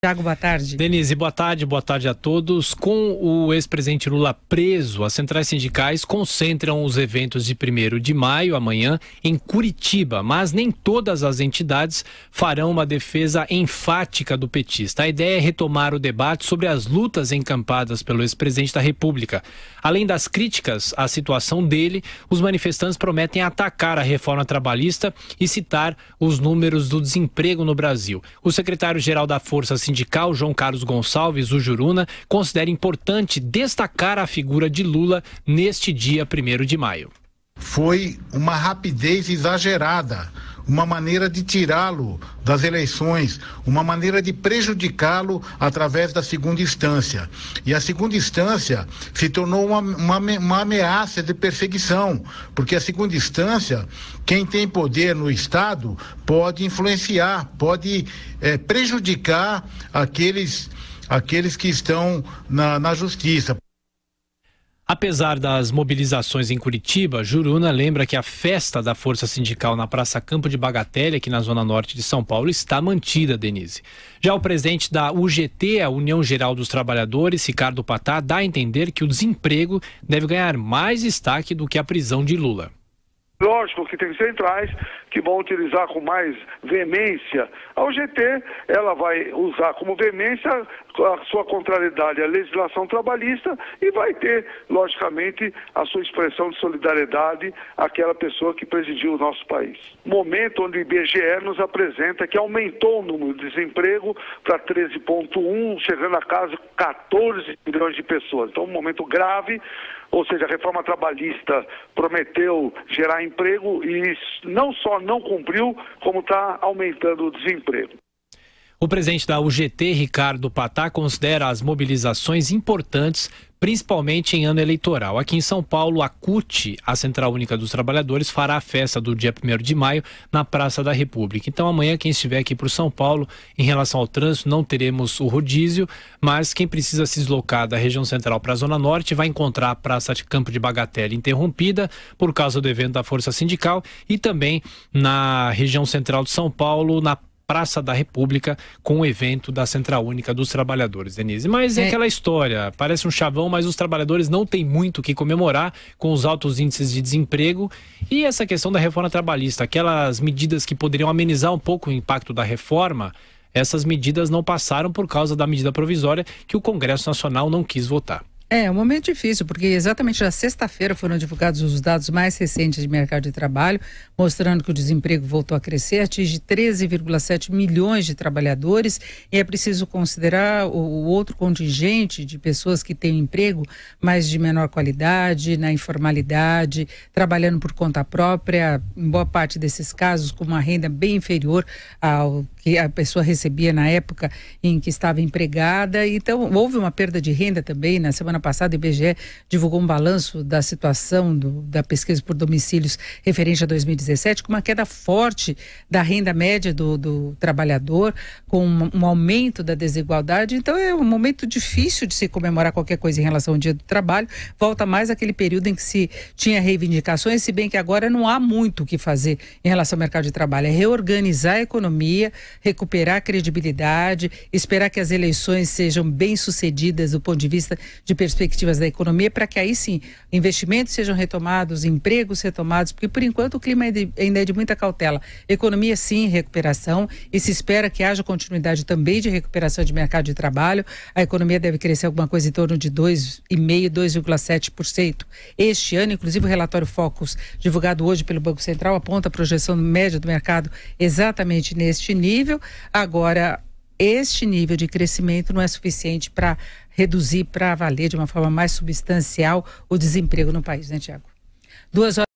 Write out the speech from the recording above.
Tiago, boa tarde. Denise, boa tarde, boa tarde a todos. Com o ex-presidente Lula preso, as centrais sindicais concentram os eventos de 1 de maio, amanhã, em Curitiba, mas nem todas as entidades farão uma defesa enfática do petista. A ideia é retomar o debate sobre as lutas encampadas pelo ex-presidente da República. Além das críticas à situação dele, os manifestantes prometem atacar a reforma trabalhista e citar os números do desemprego no Brasil. O secretário-geral da Força sindical João Carlos Gonçalves, o Juruna, considera importante destacar a figura de Lula neste dia 1 de maio. Foi uma rapidez exagerada uma maneira de tirá-lo das eleições, uma maneira de prejudicá-lo através da segunda instância. E a segunda instância se tornou uma, uma, uma ameaça de perseguição, porque a segunda instância, quem tem poder no Estado, pode influenciar, pode é, prejudicar aqueles, aqueles que estão na, na justiça. Apesar das mobilizações em Curitiba, Juruna lembra que a festa da Força Sindical na Praça Campo de Bagatelle, aqui na Zona Norte de São Paulo, está mantida, Denise. Já o presidente da UGT, a União Geral dos Trabalhadores, Ricardo Patá, dá a entender que o desemprego deve ganhar mais destaque do que a prisão de Lula. Lógico que tem centrais que vão utilizar com mais veemência. A UGT, ela vai usar como veemência a sua contrariedade à legislação trabalhista e vai ter, logicamente, a sua expressão de solidariedade àquela pessoa que presidiu o nosso país. Momento onde o IBGE nos apresenta que aumentou o número de desemprego para 13,1, chegando a casa 14 milhões de pessoas. Então, um momento grave, ou seja, a reforma trabalhista prometeu gerar emprego e não só não cumpriu, como está aumentando o desemprego. O presidente da UGT, Ricardo Patá, considera as mobilizações importantes, principalmente em ano eleitoral. Aqui em São Paulo, a CUT, a Central Única dos Trabalhadores, fará a festa do dia 1 de maio na Praça da República. Então, amanhã, quem estiver aqui para São Paulo, em relação ao trânsito, não teremos o rodízio, mas quem precisa se deslocar da região central para a Zona Norte vai encontrar a Praça de Campo de Bagatelle interrompida por causa do evento da Força Sindical e também na região central de São Paulo, na Praça da República com o evento da Central Única dos Trabalhadores, Denise. Mas é, é aquela história, parece um chavão, mas os trabalhadores não têm muito o que comemorar com os altos índices de desemprego e essa questão da reforma trabalhista, aquelas medidas que poderiam amenizar um pouco o impacto da reforma, essas medidas não passaram por causa da medida provisória que o Congresso Nacional não quis votar. É, é um momento difícil, porque exatamente na sexta-feira foram divulgados os dados mais recentes de mercado de trabalho, mostrando que o desemprego voltou a crescer, atinge 13,7 milhões de trabalhadores, e é preciso considerar o, o, outro contingente de pessoas que têm emprego, mas de menor qualidade, na informalidade, trabalhando por conta própria, em boa parte desses casos, com uma renda bem inferior ao que a pessoa recebia na época em que estava empregada. Então, houve uma perda de renda também na semana semana passada, o IBGE divulgou um balanço da situação do, da pesquisa por domicílios referente a 2017, com uma queda forte da renda média do, do trabalhador, com um, um aumento da desigualdade. Então é um momento difícil de se comemorar qualquer coisa em relação ao dia do trabalho. Volta mais aquele período em que se tinha reivindicações, se bem que agora não há muito o que fazer em relação ao mercado de trabalho. É reorganizar a economia, recuperar a credibilidade, esperar que as eleições sejam bem sucedidas do ponto de vista de perspectiva perspectivas da economia para que aí sim investimentos sejam retomados, empregos retomados, porque por enquanto o clima é ainda é de muita cautela. Economia sim recuperação e se espera que haja continuidade também de recuperação de mercado de trabalho. A economia deve crescer alguma coisa em torno de 2,5%, 2,7% este ano. Inclusive o relatório Focus divulgado hoje pelo Banco Central aponta a projeção média do mercado exatamente neste nível. Agora este nível de crescimento não é suficiente para reduzir para valer de uma forma mais substancial o desemprego no país, né, Tiago? Duas horas